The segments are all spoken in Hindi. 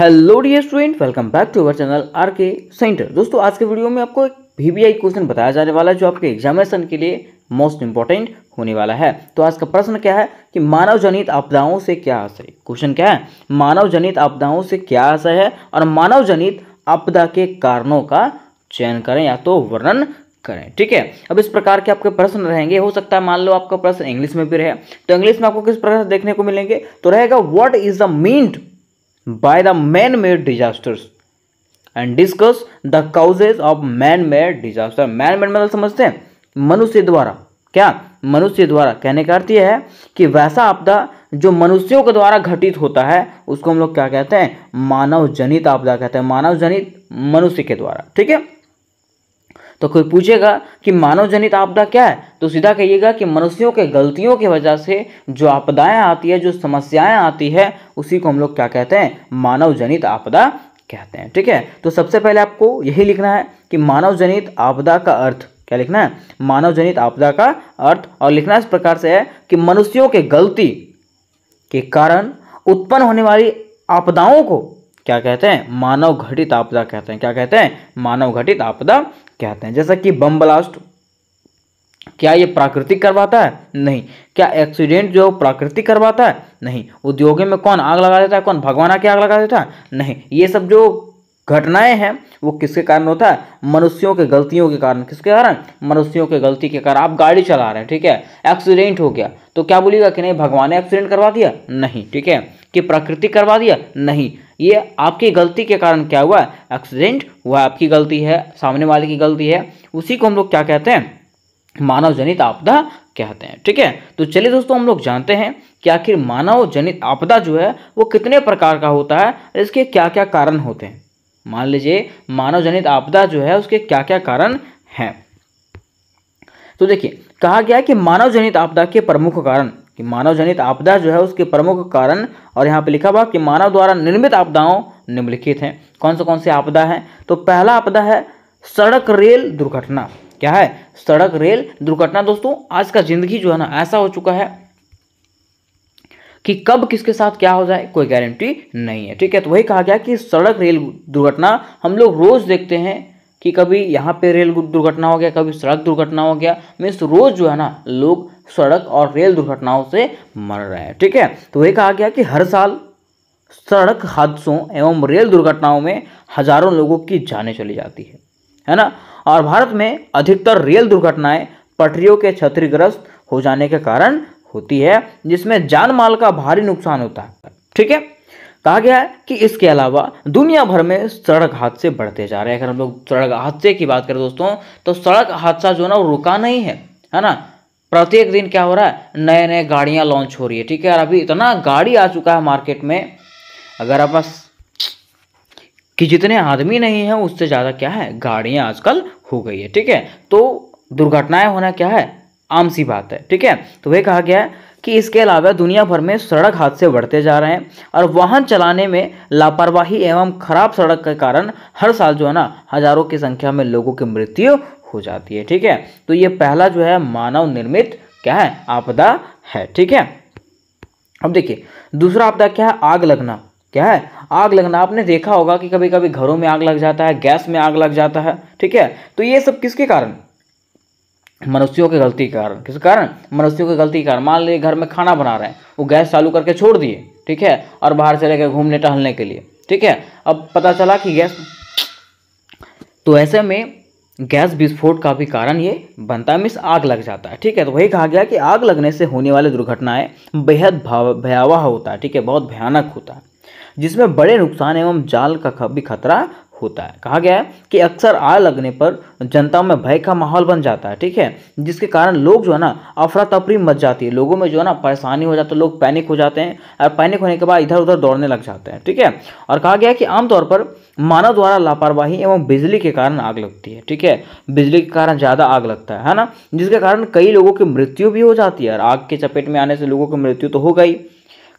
hello dear student welcome back to our channel R K center दोस्तों आज के वीडियो में आपको एक वी क्वेश्चन बताया जाने वाला है जो आपके एग्जामिनेशन के लिए मोस्ट इंपॉर्टेंट होने वाला है तो आज का प्रश्न क्या है कि मानव जनित आपदाओं से क्या आशय क्वेश्चन क्या है मानव जनित आपदाओं से क्या आशय है और मानव जनित आपदा के कारणों का चयन करें या तो वर्णन करें ठीक है अब इस प्रकार के आपके प्रश्न रहेंगे हो सकता है मान लो आपका प्रश्न इंग्लिश में भी रहे तो इंग्लिश में आपको किस प्रकार से देखने को मिलेंगे तो रहेगा what is the mean by the man-made disasters and discuss the causes of man made disaster man made मतलब समझते हैं मनुष्य द्वारा क्या मनुष्य द्वारा कहने का अर्थ यह है कि वैसा आपदा जो मनुष्यों के द्वारा घटित होता है उसको हम लोग क्या कहते हैं मानव जनित आपदा कहते हैं मानव जनित मनुष्य के द्वारा ठीक है तो कोई पूछेगा कि मानव जनित आपदा क्या है तो सीधा कहिएगा कि मनुष्यों के गलतियों की वजह से जो आपदाएं आती है जो समस्याएं आती है उसी को हम लोग क्या कहते हैं मानव जनित आपदा कहते हैं ठीक है तो सबसे पहले आपको यही लिखना है कि मानव जनित आपदा का अर्थ क्या लिखना है मानव जनित आपदा का अर्थ और लिखना इस प्रकार से है कि मनुष्यों के गलती के कारण उत्पन्न होने वाली आपदाओं को क्या कहते हैं मानव घटित आपदा कहते हैं क्या कहते हैं मानव घटित आपदा कहते हैं जैसा कि बम ब्लास्ट क्या ये प्राकृतिक करवाता है नहीं क्या एक्सीडेंट जो प्राकृतिक करवाता है नहीं उद्योगों में कौन आग लगा देता है कौन भगवान आके आग लगा देता है नहीं ये सब जो घटनाएं हैं वो किसके कारण होता है मनुष्यों के गलतियों के कारण किसके कारण मनुष्यों के गलती के कारण आप गाड़ी चला रहे हैं ठीक है एक्सीडेंट हो गया तो क्या बोलिएगा कि नहीं भगवान ने एक्सीडेंट करवा दिया नहीं ठीक है कि प्रकृति करवा दिया नहीं ये आपकी गलती के कारण क्या हुआ एक्सीडेंट हुआ आपकी गलती है सामने वाले की गलती है उसी को हम लोग क्या कहते हैं मानव जनित आपदा कहते हैं ठीक है तो चलिए दोस्तों हम लोग जानते हैं कि आखिर मानव जनित आपदा जो है वो कितने प्रकार का होता है और इसके क्या क्या कारण होते हैं मान लीजिए मानव जनित आपदा जो है उसके क्या क्या कारण हैं तो देखिए कहा गया कि मानव जनित आपदा के प्रमुख कारण कि मानव जनित आपदा जो है उसके प्रमुख कारण और यहाँ पे लिखा हुआ कि मानव द्वारा निर्मित आपदाओं निम्नलिखित हैं कौन से कौन से आपदा है तो पहला आपदा है सड़क रेल दुर्घटना क्या है सड़क रेल दुर्घटना दोस्तों आज का जिंदगी जो है ना ऐसा हो चुका है कि कब किसके साथ क्या हो जाए कोई गारंटी नहीं है ठीक है तो वही कहा गया कि सड़क रेल दुर्घटना हम लोग रोज देखते हैं कि कभी यहाँ पे रेल दुर्घटना हो गया कभी सड़क दुर्घटना हो गया मीन्स रोज जो है ना लोग सड़क और रेल दुर्घटनाओं से मर रहे हैं ठीक है तो ये कहा गया कि हर साल सड़क हादसों एवं रेल दुर्घटनाओं में हजारों लोगों की जानें चली जाती है है ना और भारत में अधिकतर रेल दुर्घटनाएं पटरियों के क्षतिग्रस्त हो जाने के कारण होती है जिसमें जान माल का भारी नुकसान होता है ठीक है कहा गया है कि इसके अलावा दुनिया भर में सड़क हादसे बढ़ते जा रहे हैं अगर हम लोग सड़क हादसे की बात करें दोस्तों तो सड़क हादसा जो है ना वो रुका नहीं है है ना प्रत्येक दिन क्या हो रहा है नए नए गाड़ियाँ लॉन्च हो रही है ठीक है यार अभी इतना गाड़ी आ चुका है मार्केट में अगर आप बस कि जितने आदमी नहीं हैं उससे ज़्यादा क्या है गाड़ियाँ आजकल हो गई है ठीक है तो दुर्घटनाएं होना क्या है आम सी बात है ठीक है तो वह कहा गया है कि इसके अलावा दुनिया भर में सड़क हादसे बढ़ते जा रहे हैं और वाहन चलाने में लापरवाही एवं खराब सड़क के कारण हर साल जो है ना हजारों की संख्या में लोगों की मृत्यु हो जाती है ठीक है तो ये पहला जो है मानव निर्मित क्या है आपदा है ठीक है अब देखिए दूसरा आपदा क्या है आग लगना क्या है आग लगना आपने देखा होगा कि कभी कभी घरों में आग लग जाता है गैस में आग लग जाता है ठीक है तो ये सब किसके कारण मनुष्यों के गलती के कारण किस कारण मनुष्यों के गलती के कारण मान लीजिए घर में खाना बना रहे हैं वो गैस चालू करके छोड़ दिए ठीक है और बाहर चले गए घूमने टहलने के लिए ठीक है अब पता चला कि गैस तो ऐसे में गैस विस्फोट का भी कारण ये बनता है मिस आग लग जाता है ठीक है तो वही कहा गया कि आग लगने से होने वाली दुर्घटनाएं बेहद भयावह होता है ठीक है बहुत भयानक होता है जिसमें बड़े नुकसान एवं जाल का भी खतरा होता है कहा गया है कि अक्सर आग लगने पर जनता में भय का माहौल बन जाता है ठीक है जिसके कारण लोग जो है ना अफरा तफरी मच जाती है लोगों में जो है ना परेशानी हो जाती है लोग पैनिक हो जाते हैं और पैनिक होने के बाद इधर उधर दौड़ने लग जाते हैं ठीक है और कहा गया कि आमतौर पर मानव द्वारा लापरवाही एवं बिजली के कारण आग लगती है ठीक है बिजली के कारण ज़्यादा आग लगता है है ना जिसके कारण कई लोगों की मृत्यु भी हो जाती है और आग के चपेट में आने से लोगों की मृत्यु तो हो गई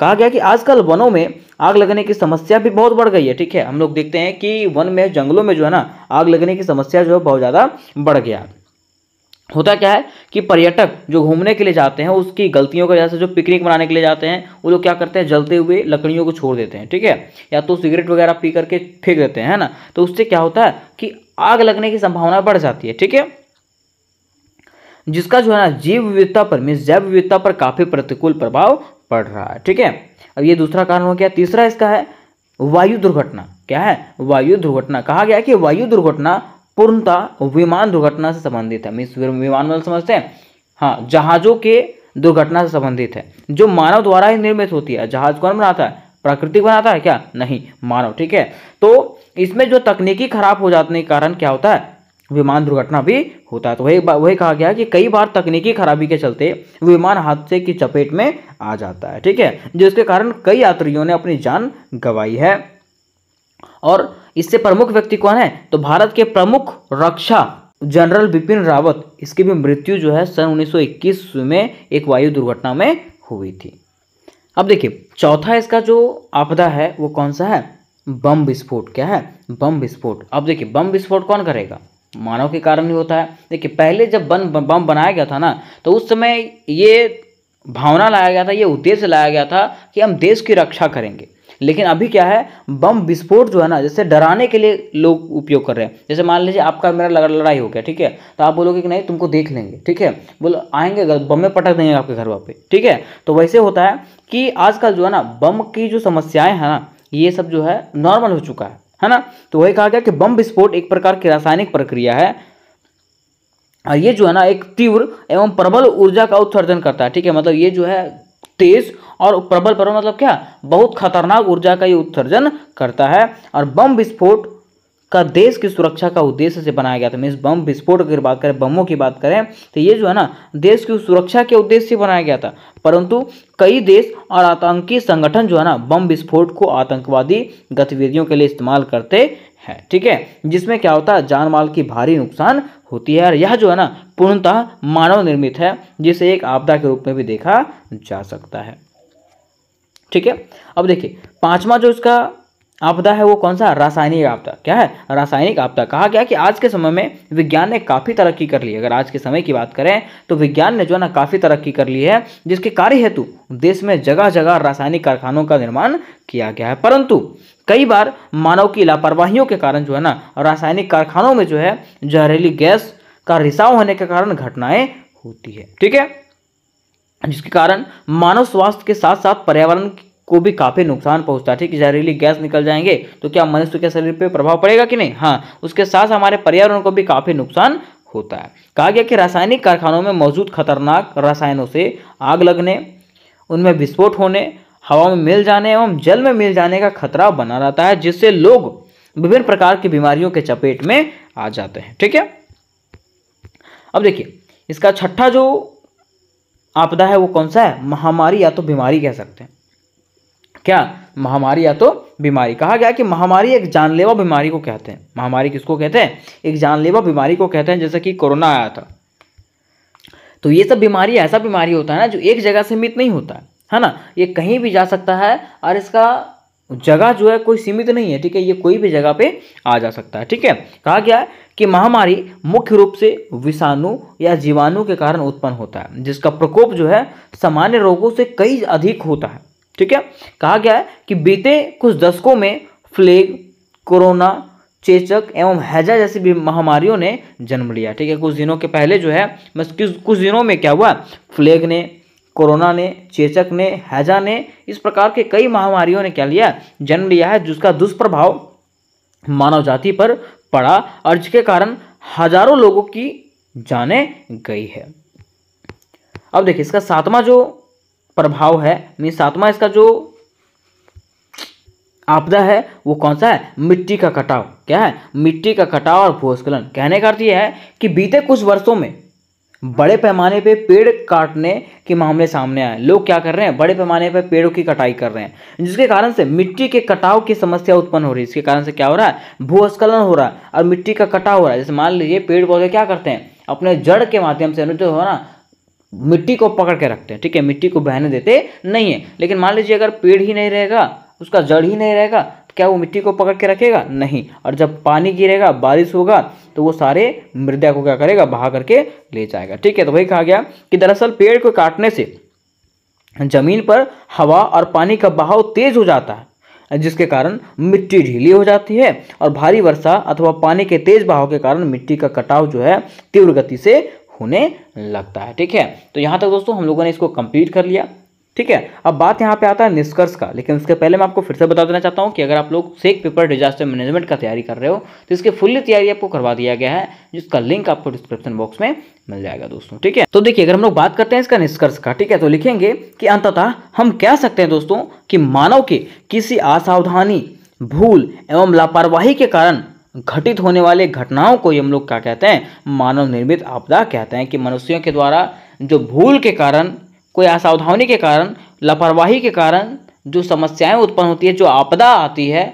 कहा गया कि आजकल वनों में आग लगने की समस्या भी बहुत बढ़ गई है ठीक है हम लोग देखते हैं कि वन में जंगलों में जो है ना आग लगने की समस्या जो है बहुत ज़्यादा बढ़ गया होता क्या है कि पर्यटक जो घूमने के लिए जाते हैं उसकी गलतियों की वजह से जो पिकनिक मनाने के लिए जाते हैं वो लोग क्या करते हैं जलते हुए लकड़ियों को छोड़ देते हैं ठीक है या तो सिगरेट वगैरह पी करके फेंक देते हैं ना तो उससे क्या होता है कि आग लगने की संभावना बढ़ जाती है ठीक है जिसका जो है ना जीव विविधता पर मीन जैव विविधता पर काफ़ी प्रतिकूल प्रभाव पड़ रहा है ठीक है अब ये दूसरा कारण हो गया तीसरा इसका है वायु दुर्घटना क्या है वायु दुर्घटना कहा गया कि वायु दुर्घटना पूर्णतः विमान दुर्घटना से संबंधित है मीन विमान मतलब समझते हैं हाँ जहाज़ों के दुर्घटना से संबंधित है जो मानव द्वारा ही निर्मित होती है जहाज कौन बनाता है प्राकृतिक बनाता है क्या नहीं मानव ठीक है तो इसमें जो तकनीकी खराब हो जाने के कारण क्या होता है विमान दुर्घटना भी होता है तो वही वही कहा गया कि कई बार तकनीकी खराबी के चलते विमान हादसे की चपेट में आ जाता है ठीक है जिसके कारण कई यात्रियों ने अपनी जान गंवाई है और इससे प्रमुख व्यक्ति कौन है तो भारत के प्रमुख रक्षा जनरल बिपिन रावत इसकी भी मृत्यु जो है सन उन्नीस में एक वायु दुर्घटना में हुई थी अब देखिए चौथा इसका जो आपदा है वो कौन सा है बम विस्फोट क्या है बम विस्फोट अब देखिए बम विस्फोट कौन करेगा मानव के कारण ही होता है देखिए पहले जब बन बम बनाया गया था ना तो उस समय ये भावना लाया गया था ये उद्देश्य लाया गया था कि हम देश की रक्षा करेंगे लेकिन अभी क्या है बम विस्फोट जो है ना जैसे डराने के लिए लोग उपयोग कर रहे हैं जैसे मान लीजिए आपका मेरा लड़ लड़ाई हो गया ठीक है तो आप बोलोगे कि नहीं तुमको देख लेंगे ठीक है बोलो आएंगे बम में पटक देंगे आपके घर वापे ठीक है तो वैसे होता है कि आजकल जो है ना बम की जो समस्याएँ हैं ना ये सब जो है नॉर्मल हो चुका है है ना तो वही कहा गया कि बम विस्फोट एक प्रकार की रासायनिक प्रक्रिया है और ये जो है ना एक तीव्र एवं प्रबल ऊर्जा का उत्सर्जन करता है ठीक है मतलब ये जो है तेज और प्रबल प्रबल मतलब क्या बहुत खतरनाक ऊर्जा का ये उत्सर्जन करता है और बम विस्फोट का देश की सुरक्षा का उद्देश्य से बनाया गया था मीन्स बम विस्फोट अगर बात करें बमों की बात करें तो ये जो है ना देश की सुरक्षा के उद्देश्य से बनाया गया था परंतु कई देश और आतंकी संगठन जो है ना बम विस्फोट को आतंकवादी गतिविधियों के लिए इस्तेमाल करते हैं ठीक है जिसमें क्या होता है जान माल की भारी नुकसान होती है और यह जो है ना पूर्णतः मानव निर्मित है जिसे एक आपदा के रूप में भी देखा जा सकता है ठीक है अब देखिए पांचवा जो इसका आपदा है वो कौन सा रासायनिक आपदा क्या है रासायनिक आपदा कहा गया कि आज के समय में विज्ञान ने काफ़ी तरक्की कर ली है अगर आज के समय की बात करें तो विज्ञान ने जो है ना काफ़ी तरक्की कर ली है जिसके कार्य हेतु देश में जगह जगह रासायनिक कारखानों का निर्माण किया गया है परंतु कई बार मानव की लापरवाही के कारण जो है ना रासायनिक कारखानों में जो है जहरीली गैस का रिसाव होने के कारण घटनाएं होती है ठीक है जिसके कारण मानव स्वास्थ्य के साथ साथ पर्यावरण को भी काफ़ी नुकसान पहुंचता है ठीक है जहरीली गैस निकल जाएंगे तो क्या मनुष्य के शरीर पर प्रभाव पड़ेगा कि नहीं हाँ उसके साथ हमारे पर्यावरण को भी काफ़ी नुकसान होता है कहा गया कि रासायनिक कारखानों में मौजूद खतरनाक रसायनों से आग लगने उनमें विस्फोट होने हवा में मिल जाने एवं जल में मिल जाने का खतरा बना रहता है जिससे लोग विभिन्न प्रकार की बीमारियों के चपेट में आ जाते हैं ठीक है अब देखिए इसका छठा जो आपदा है वो कौन सा है महामारी या तो बीमारी कह सकते हैं क्या महामारी या तो बीमारी कहा गया कि महामारी एक जानलेवा बीमारी को कहते हैं महामारी किसको कहते हैं एक जानलेवा बीमारी को कहते हैं जैसे कि कोरोना आया था तो ये सब बीमारी ऐसा बीमारी होता है ना जो एक जगह सीमित नहीं होता है, है ना ये कहीं भी जा सकता है और इसका जगह जो है कोई सीमित नहीं है ठीक है ये कोई भी जगह पे आ जा सकता है ठीक है कहा गया है कि महामारी मुख्य रूप से विषाणु या जीवाणु के कारण उत्पन्न होता है जिसका प्रकोप जो है सामान्य रोगों से कई अधिक होता है ठीक है कहा गया है कि बीते कुछ दशकों में फ्लेग कोरोना चेचक एवं हैजा जैसी भी महामारियों ने जन्म लिया ठीक है कुछ दिनों के पहले जो है बस कुछ दिनों में क्या हुआ फ्लेग ने कोरोना ने चेचक ने हैजा ने इस प्रकार के कई महामारियों ने क्या लिया जन्म लिया है जिसका दुष्प्रभाव मानव जाति पर पड़ा और जिसके कारण हजारों लोगों की जाने गई है अब देखिए इसका सातवां जो प्रभाव है मीन सातवां इसका जो आपदा है वो कौन सा है मिट्टी का कटाव क्या है मिट्टी का कटाव और भूस्खलन कहने का अर्थ यह है कि बीते कुछ वर्षों में बड़े पैमाने पे पेड़ काटने के मामले सामने आए लोग क्या कर रहे हैं बड़े पैमाने पे पेड़ों की कटाई कर रहे हैं जिसके कारण से मिट्टी के कटाव की समस्या उत्पन्न हो रही है इसके कारण से क्या हो रहा है भूस्खलन हो रहा है और मिट्टी का कटाव हो रहा है जैसे मान लीजिए पेड़ पौधे क्या करते हैं अपने जड़ के माध्यम से जो हो ना मिट्टी को पकड़ के रखते हैं ठीक है मिट्टी को बहने देते नहीं है लेकिन मान लीजिए अगर पेड़ ही नहीं रहेगा उसका जड़ ही नहीं रहेगा तो क्या वो मिट्टी को पकड़ के रखेगा नहीं और जब पानी गिरेगा बारिश होगा तो वो सारे मृदा को क्या करेगा बहा करके ले जाएगा ठीक है तो वही कहा गया कि दरअसल पेड़ को काटने से जमीन पर हवा और पानी का बहाव तेज हो जाता है जिसके कारण मिट्टी ढीली हो जाती है और भारी वर्षा अथवा पानी के तेज बहाव के कारण मिट्टी का कटाव जो है तीव्र गति से होने लगता है ठीक है तो यहाँ तक दोस्तों हम लोगों ने इसको कंप्लीट कर लिया ठीक है अब बात यहाँ पे आता है निष्कर्ष का लेकिन उसके पहले मैं आपको फिर से बता देना चाहता हूँ कि अगर आप लोग सेक पेपर डिजास्टर मैनेजमेंट का तैयारी कर रहे हो तो इसकी फुल्ली तैयारी आपको करवा दिया गया है जिसका लिंक आपको डिस्क्रिप्शन बॉक्स में मिल जाएगा दोस्तों ठीक है तो देखिए अगर हम लोग बात करते हैं इसका निष्कर्ष का ठीक है तो लिखेंगे कि अंततः हम कह सकते हैं दोस्तों कि मानव के किसी असावधानी भूल एवं लापरवाही के कारण घटित होने वाले घटनाओं को ही हम लोग क्या कहते हैं मानव निर्मित आपदा कहते हैं कि मनुष्यों के द्वारा जो भूल के कारण कोई असावधानी के कारण लापरवाही के कारण जो समस्याएं उत्पन्न होती है जो आपदा आती है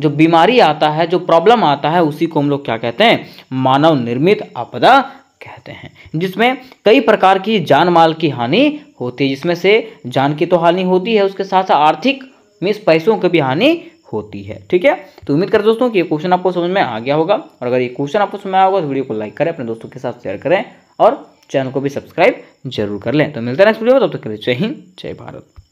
जो बीमारी आता है जो प्रॉब्लम आता है उसी को हम लोग क्या कहते हैं मानव निर्मित आपदा कहते हैं जिसमें कई प्रकार की जान माल की हानि होती है जिसमें से जान की तो हानि होती है उसके साथ साथ आर्थिक मीन्स पैसों की भी हानि होती है ठीक है तो उम्मीद कर दोस्तों कि ये क्वेश्चन आपको समझ में आ गया होगा और अगर ये क्वेश्चन आपको समझ में आया होगा तो वीडियो को लाइक करें अपने दोस्तों के साथ शेयर करें और चैनल को भी सब्सक्राइब जरूर कर लें तो मिलते हैं नेक्स्ट वीडियो में तब तक के लिए जय हिंद जय भारत